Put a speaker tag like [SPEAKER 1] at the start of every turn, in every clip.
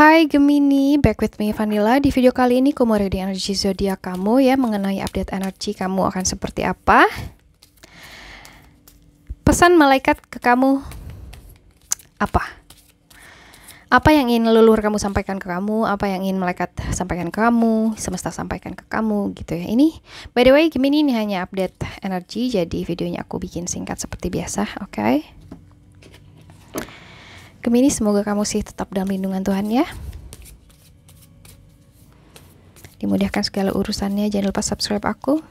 [SPEAKER 1] Hai Gemini, back with me Vanilla. Di video kali ini aku mau reading energi zodiak kamu ya mengenai update energi kamu akan seperti apa. Pesan malaikat ke kamu apa? Apa yang ingin leluhur kamu sampaikan ke kamu, apa yang ingin malaikat sampaikan ke kamu, semesta sampaikan ke kamu gitu ya. Ini by the way Gemini ini hanya update energi jadi videonya aku bikin singkat seperti biasa, oke? Okay? Gemini, semoga kamu sih tetap dalam lindungan Tuhan ya. Dimudahkan segala urusannya. Jangan lupa subscribe aku.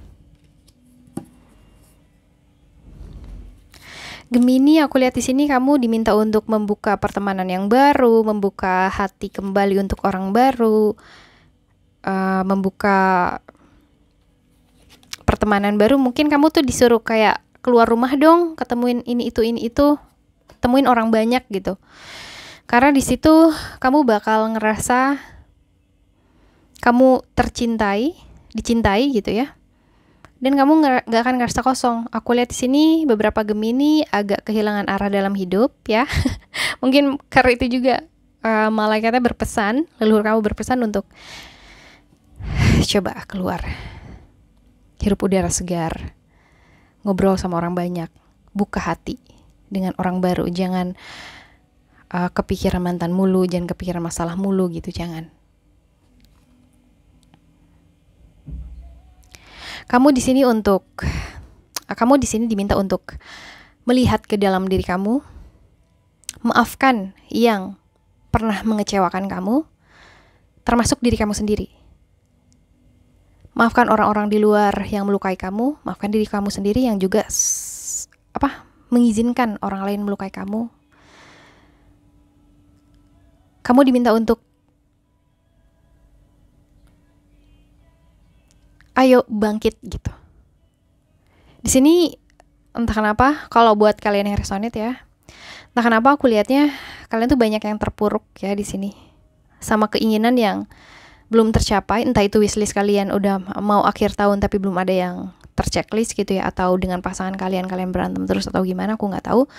[SPEAKER 1] Gemini, aku lihat di sini kamu diminta untuk membuka pertemanan yang baru, membuka hati kembali untuk orang baru, uh, membuka pertemanan baru. Mungkin kamu tuh disuruh kayak keluar rumah dong, ketemuin ini itu ini itu temuin orang banyak gitu karena di situ kamu bakal ngerasa kamu tercintai dicintai gitu ya dan kamu nggak akan ngerasa kosong. Aku lihat di sini beberapa Gemini agak kehilangan arah dalam hidup ya. Mungkin karena itu juga uh, malaikatnya berpesan, leluhur kamu berpesan untuk coba keluar. Hirup udara segar. Ngobrol sama orang banyak, buka hati dengan orang baru jangan uh, kepikiran mantan mulu jangan kepikiran masalah mulu gitu jangan kamu di sini untuk uh, kamu di sini diminta untuk melihat ke dalam diri kamu maafkan yang pernah mengecewakan kamu termasuk diri kamu sendiri maafkan orang-orang di luar yang melukai kamu, maafkan diri kamu sendiri yang juga apa mengizinkan orang lain melukai kamu, kamu diminta untuk ayo bangkit gitu. Di sini entah kenapa kalau buat kalian yang resonate ya, entah kenapa aku lihatnya kalian tuh banyak yang terpuruk ya di sini sama keinginan yang belum tercapai, entah itu wishlist kalian udah mau akhir tahun tapi belum ada yang terchecklist gitu ya atau dengan pasangan kalian kalian berantem terus atau gimana aku nggak tahu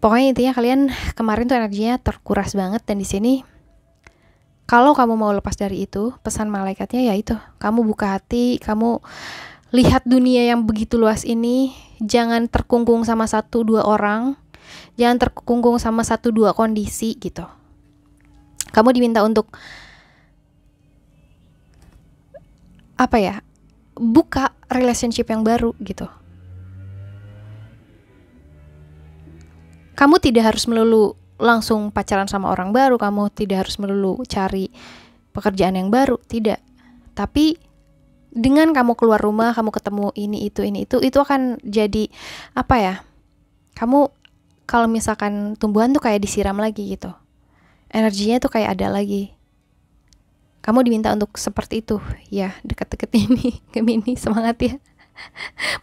[SPEAKER 1] pokoknya intinya kalian kemarin tuh energinya terkuras banget dan di sini kalau kamu mau lepas dari itu pesan malaikatnya ya itu kamu buka hati kamu lihat dunia yang begitu luas ini jangan terkungkung sama satu dua orang jangan terkungkung sama satu dua kondisi gitu kamu diminta untuk apa ya buka relationship yang baru gitu. Kamu tidak harus melulu langsung pacaran sama orang baru, kamu tidak harus melulu cari pekerjaan yang baru, tidak. Tapi dengan kamu keluar rumah, kamu ketemu ini itu ini itu, itu akan jadi apa ya? Kamu kalau misalkan tumbuhan tuh kayak disiram lagi gitu. Energinya tuh kayak ada lagi kamu diminta untuk seperti itu ya deket-deket ini Gemini semangat ya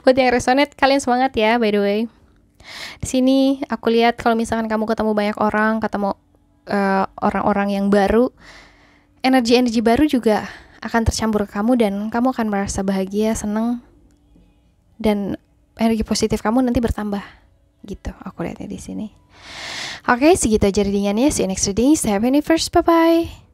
[SPEAKER 1] buat yang resonate kalian semangat ya by the way di sini aku lihat kalau misalkan kamu ketemu banyak orang ketemu orang eh, orang-orang yang baru energi-energi baru juga akan tercampur ke kamu dan kamu akan merasa bahagia seneng dan energi positif kamu nanti bertambah gitu aku lihatnya di sini oke okay, segitu aja readingannya see you next reading stay happy first bye bye